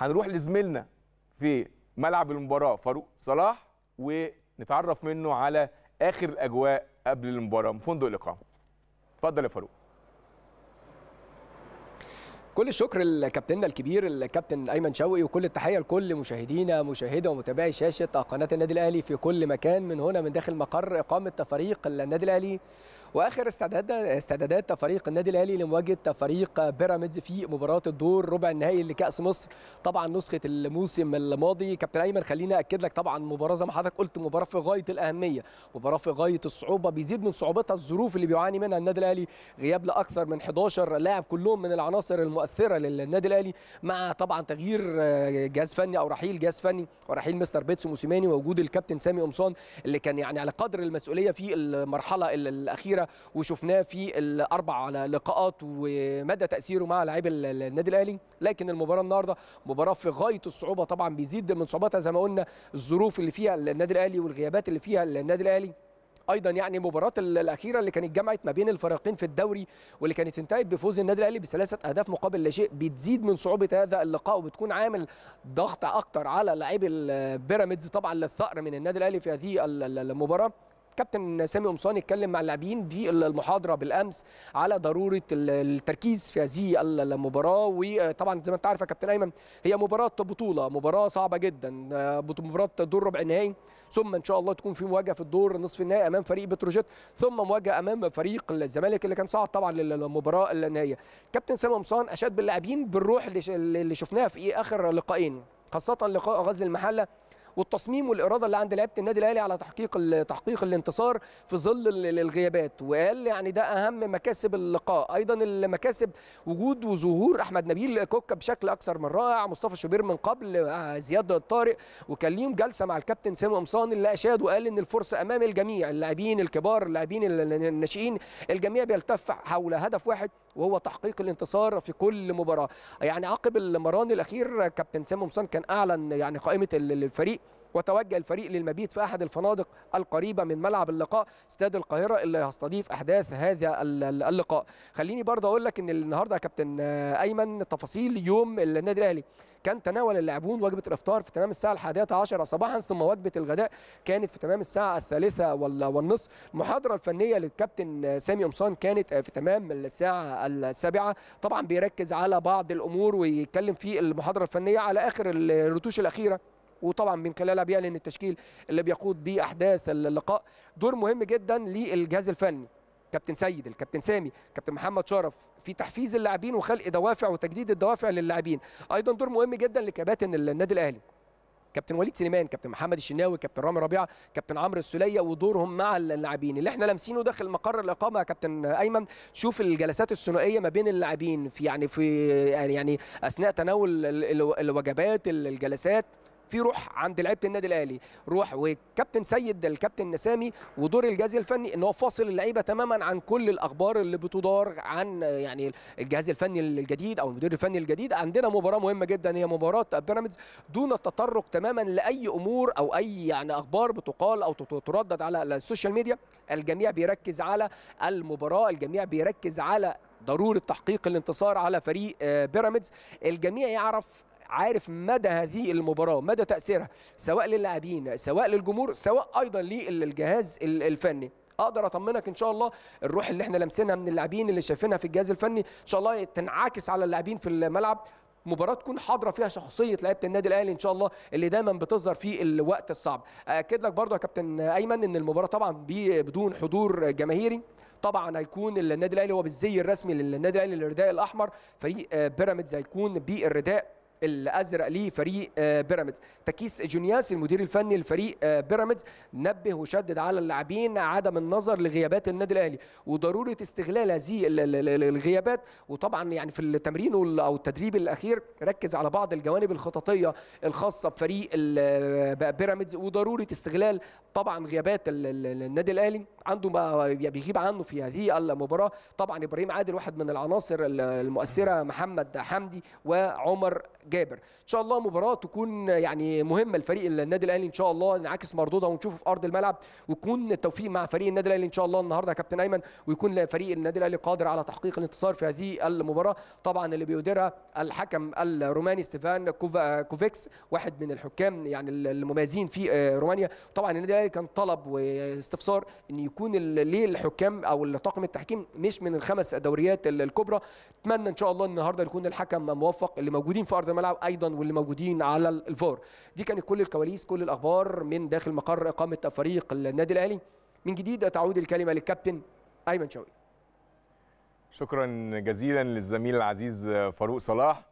هنروح لزميلنا في ملعب المباراه فاروق صلاح ونتعرف منه على اخر الاجواء قبل المباراه من فندق الاقامه اتفضل يا فاروق كل الشكر لكابتننا الكبير الكابتن ايمن شوقي وكل التحيه لكل مشاهدينا مشاهده ومتابعي شاشه قناه النادي الاهلي في كل مكان من هنا من داخل مقر اقامه فريق النادي الاهلي واخر استعداد استعدادات فريق النادي الاهلي لمواجهه فريق بيراميدز في مباراه الدور ربع النهائي لكاس مصر طبعا نسخه الموسم الماضي كابتن ايمن خليني اكد لك طبعا مباراه زي ما حضرتك قلت مباراه في غايه الاهميه مباراه في غايه الصعوبه بيزيد من صعوبتها الظروف اللي بيعاني منها النادي الاهلي غياب لاكثر من 11 لاعب كلهم من العناصر المؤثره للنادي الاهلي مع طبعا تغيير آه، جهاز فني او رحيل جهاز فني ورحيل مستر بيتسو موسيماني ووجود الكابتن سامي قمصان اللي كان يعني على قدر المسؤوليه في المرحله الاخيره كبيره وشفناه في الاربع لقاءات ومدى تاثيره مع لاعبي النادي الاهلي لكن المباراه النهارده مباراه في غايه الصعوبه طبعا بيزيد من صعوبتها زي ما قلنا الظروف اللي فيها النادي الاهلي والغيابات اللي فيها النادي الاهلي ايضا يعني المباراه الاخيره اللي كانت جمعت ما بين الفريقين في الدوري واللي كانت انتهت بفوز النادي الاهلي بثلاثه اهداف مقابل لا شيء بتزيد من صعوبه هذا اللقاء وبتكون عامل ضغط اكتر على لاعبي البيراميدز طبعا للثأر من النادي الاهلي في هذه المباراه الكابتن سامي قمصان اتكلم مع اللاعبين دي المحاضره بالامس على ضروره التركيز في هذه المباراه وطبعا زي ما انت عارف يا كابتن ايمن هي مباراه بطوله مباراه صعبه جدا آه، مباراه دور ربع النهائي ثم ان شاء الله تكون في مواجهه في الدور نصف النهائي امام فريق بتروجيت ثم مواجهه امام فريق الزمالك اللي كان صعد طبعا للمباراه النهائيه كابتن سامي قمصان اشاد باللاعبين بالروح اللي شفناها في اخر لقاءين خاصه لقاء غزل المحله والتصميم والاراده اللي عند لعيبه النادي الاهلي على تحقيق تحقيق الانتصار في ظل الغيابات وقال يعني ده اهم مكاسب اللقاء ايضا المكاسب وجود وظهور احمد نبيل كوكا بشكل اكثر من رائع مصطفى شوبير من قبل آه، زياد الطارق وكان ليهم جلسه مع الكابتن سامي قمصان اللي اشاد وقال ان الفرصه امام الجميع اللاعبين الكبار اللاعبين الناشئين الجميع بيلتف حول هدف واحد وهو تحقيق الانتصار في كل مباراه يعني عقب المران الاخير كابتن سامي كان اعلن يعني قائمه الفريق وتوجه الفريق للمبيت في احد الفنادق القريبه من ملعب اللقاء استاد القاهره اللي هيستضيف احداث هذا اللقاء خليني برضه اقول لك ان النهارده يا كابتن ايمن تفاصيل يوم النادي الاهلي كان تناول اللاعبون وجبه الافطار في تمام الساعه 11 صباحا ثم وجبه الغداء كانت في تمام الساعه الثالثة والنصف المحاضره الفنيه للكابتن سامي قمصان كانت في تمام الساعه السابعة طبعا بيركز على بعض الامور ويتكلم في المحاضره الفنيه على اخر الرتوش الاخيره وطبعا من خلالها بيعلن التشكيل اللي بيقود بيه احداث اللقاء دور مهم جدا للجهاز الفني كابتن سيد الكابتن سامي كابتن محمد شرف في تحفيز اللاعبين وخلق دوافع وتجديد الدوافع للاعبين ايضا دور مهم جدا لكباتن النادي الاهلي كابتن وليد سليمان كابتن محمد الشناوي كابتن رامي ربيعه كابتن عمرو السليه ودورهم مع اللاعبين اللي احنا لامسينه داخل مقر الاقامه يا كابتن ايمن شوف الجلسات الثنائيه ما بين اللاعبين في يعني في يعني اثناء تناول الوجبات الجلسات في روح عند لعيبه النادي الاهلي روح وكابتن سيد الكابتن سامي ودور الجهاز الفني ان هو فاصل اللعيبه تماما عن كل الاخبار اللي بتدار عن يعني الجهاز الفني الجديد او المدير الفني الجديد عندنا مباراه مهمه جدا هي مباراه بيراميدز دون التطرق تماما لاي امور او اي يعني اخبار بتقال او تردد على السوشيال ميديا الجميع بيركز على المباراه الجميع بيركز على ضروره تحقيق الانتصار على فريق آه، بيراميدز الجميع يعرف عارف مدى هذه المباراه مدى تاثيرها سواء للاعبين سواء للجمهور سواء ايضا للجهاز الفني اقدر اطمنك ان شاء الله الروح اللي احنا لمسناها من اللاعبين اللي شايفينها في الجهاز الفني ان شاء الله تنعكس على اللاعبين في الملعب مباراه تكون حاضره فيها شخصيه لعيبه النادي الاهلي ان شاء الله اللي دايما بتظهر في الوقت الصعب اكد لك برضو يا كابتن ايمن ان المباراه طبعا بدون حضور جماهيري طبعا هيكون النادي الاهلي هو بالزي الرسمي للنادي الاهلي للرداء الاحمر فريق آه، بيراميدز هيكون بالرداء الازرق لفريق آه، بيراميدز تكيس جونياس المدير الفني لفريق آه، بيراميدز نبه وشدد على اللاعبين عدم النظر لغيابات النادي الاهلي وضروره استغلال هذه الغيابات وطبعا يعني في التمرين او التدريب الاخير ركز على بعض الجوانب الخططيه الخاصه بفريق بيراميدز وضروره استغلال طبعا غيابات النادي الاهلي عنده ما يعني بيغيب عنه في هذه المباراه طبعا ابراهيم عادل واحد من العناصر المؤثره محمد حمدي وعمر جابر ان شاء الله مباراه تكون يعني مهمه لفريق النادي الاهلي ان شاء الله نعكس مردودها ونشوفه في ارض الملعب ويكون التوفيق مع فريق النادي الاهلي ان شاء الله النهارده يا كابتن ايمن ويكون فريق النادي الاهلي قادر على تحقيق الانتصار في هذه المباراه طبعا اللي بيديرها الحكم الروماني ستيفان كوفيكس واحد من الحكام يعني المميزين في آه، رومانيا طبعا النادي الاهلي كان طلب واستفسار ان يكون ليه الحكام او طاقم التحكيم مش من الخمس دوريات الكبرى اتمنى ان شاء الله النهارده يكون الحكم موفق اللي موجودين في ارض الملعب الملعب ايضا واللي موجودين على الفار دي كانت كل الكواليس كل الاخبار من داخل مقر اقامه فريق النادي الاهلي من جديد تعود الكلمه للكابتن ايمن شوقي شكرا جزيلا للزميل العزيز فاروق صلاح